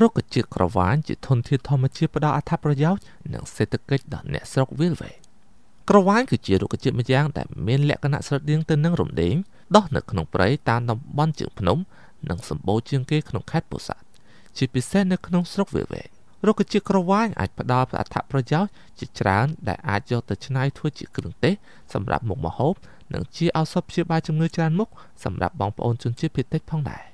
រុក្ខជាតិក្រវ៉ាញជាធនធានធម្មជាតិផ្ដល់អត្ថប្រយោជន៍និងសេដ្ឋកិច្ចដល់អ្នកស្រុកវាលវែងក្រវ៉ាញគឺជារុក្ខជាតិម្យ៉ាងដែលមានលក្ខណៈស្រដៀងទៅនឹងរំដេងដោះនៅក្នុងព្រៃតាមតំបន់ជើងភ្នំនិងសម្បូរជាងគេក្នុងខេត្តពោធិ៍សាត់ជាពិសេសនៅក្នុងស្រុកវាលវែងរុក្ខជាតិក្រវ៉ាញអាចផ្ដល់អត្ថប្រយោជន៍ជាច្រើនដែលអាចយកទៅច្នៃធ្វើជាគ្រឿងទេសសម្រាប់មុខម្ហូបនិងជាឱសថព្យាបាលជំងឺច្រើនមុខសម្រាប់បងប្អូនជនជាតិភាគតិចផងដែរ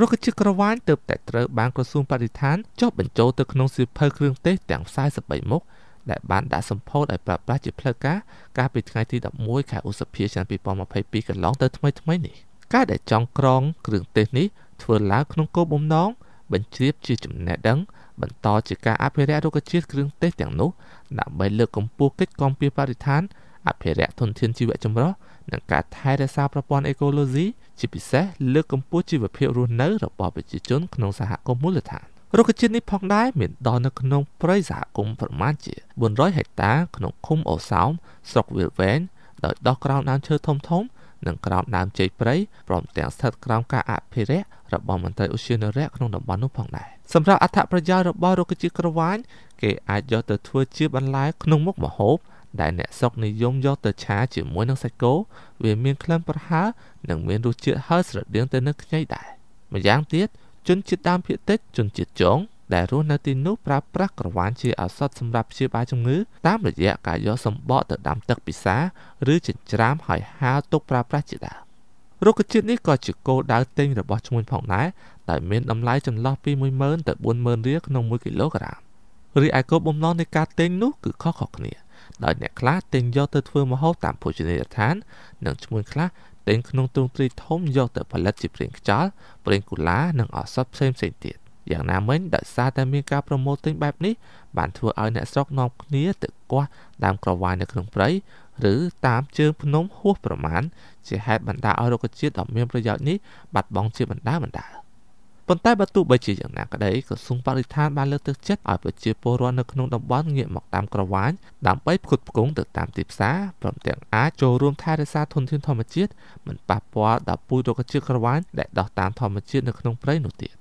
រុក្ខជាតិក្រវ៉ាញទៅតែត្រូវបានក្រសួងបរិស្ថានចុះបញ្ចូលទៅក្នុងសៀវភៅគ្រឿងទេសទាំង43មុខដែលបានដាក់សម្ពោធឲ្យប្រើប្រាស់ជាផ្លូវការកាលពីថ្ងៃទី11ខែឧសភាឆ្នាំ2022កន្លងទៅថ្មីៗនេះការដែលចង់ក្រងគ្រឿងទេសនេះធ្វើឡើងក្នុងគោលបំណងបញ្ជ្រាបជាចំណេះដឹងបន្តជាការអភិរក្សរុក្ខជាតិគ្រឿងទេសទាំងនោះដើម្បីលើកកម្ពស់កិច្ចគាំពារបរិស្ថានអភិរក្សធនធានជីវៈចម្រុះនិងការថែរក្សាប្រព័ន្ធអេកូឡូស៊ីជាពិសេសលើកកម្ពស់ជីវភាពរស់នៅរបស់ប្រជាជនក្នុងសហគមន៍មូលដ្ឋានរុក្ខជាតិនេះផងដែរមានដល់នៅក្នុងព្រៃសហគមន៍ប្រមាណជា400ហិកតាក្នុងឃុំអូសោមស្រុកវាលវែងដោយដោះក្រោមដើមឈើធំធំនិងក្រោមដើមជ័យព្រៃព្រមទាំងស្ថិតក្រោមការអភិរក្សរបស់មន្ត្រីឧស្សាហនរៈក្នុងតំបន់នោះផងដែរសម្រាប់អត្ថប្រយោជន៍របស់រុក្ខជាតិក្រវ៉ាញគេអាចយកទៅធ្វើជាបន្លែក្នុងមុខម្ហូបដែលអ្នកស្រុកនិយមយកទៅឆាជាមួយនឹងសាច់គោវាមានក្លិនប្រហើរនិងមានរសជាតិហឹរស្រដៀងទៅនឹងខ្ញីដែរម្យ៉ាងទៀតជនជាតិដើមភាគតិចជនជាតិចុងដែលរស់នៅទីនោះប្រើប្រាស់ក្រវ៉ាន ជាឱសថសម្រាប់ព្យាបាលជំងឺតាមរយៈការយកសម្បកទៅដាំទឹកពិសាឬចិញ្ច្រាំឲ្យហាលទុកប្រើប្រាស់ជាដើមរុក្ខជាតិនេះក៏ជាគោលដៅទិញរបស់ឈ្មួញផងដែរដែលមានតម្លៃចន្លោះពី10000ទៅ40000រៀលក្នុង1គីឡូក្រាមរីឯគោលបំណងនៃការទិញនោះគឺខុសៗគ្នាដោយអ្នកខ្លះទិញយកទៅធ្វើម្ហូបតាមភោជនីយដ្ឋាននិងឈ្មួញខ្លះទិញក្នុងទ្រង់ទ្រីធំយកទៅផលិតជាប្រេងខ្យល់ប្រេងកូឡានិងឱសថផ្សេងផ្សេងទៀតយ៉ាងណាមិញដោយសារតែមានការប្រមូលទិញបែបនេះបានធ្វើឲ្យអ្នកស្រុកនាំគ្នាទៅគាស់ដើមក្រវ៉ានៅក្នុងព្រៃឬតាមជើងភ្នំហួសប្រមាណជាហេតុបណ្ដាលឲ្យរុក្ខជាតិដ៏មានប្រយោជន៍នេះបាត់បង់ជាបណ្ដាបណ្ដា។ប៉ុន្តែបើទោះបីជាយ៉ាងណាក្តីក្រសួងបរិស្ថានបានលើកទឹកចិត្តឲ្យប្រជាពលរដ្ឋនៅក្នុងតំបន់ងាកមកតាមក្រវ៉ាញដើម្បីផ្គត់ផ្គង់ទៅតាមទីផ្សារព្រមទាំងអាចចូលរួមថែរក្សាធនធានធម្មជាតិមិនប៉ះពាល់ដល់ពូជរុក្ខជាតិក្រវ៉ាញដែលដុះតាមធម្មជាតិនៅក្នុងព្រៃនោះទៀត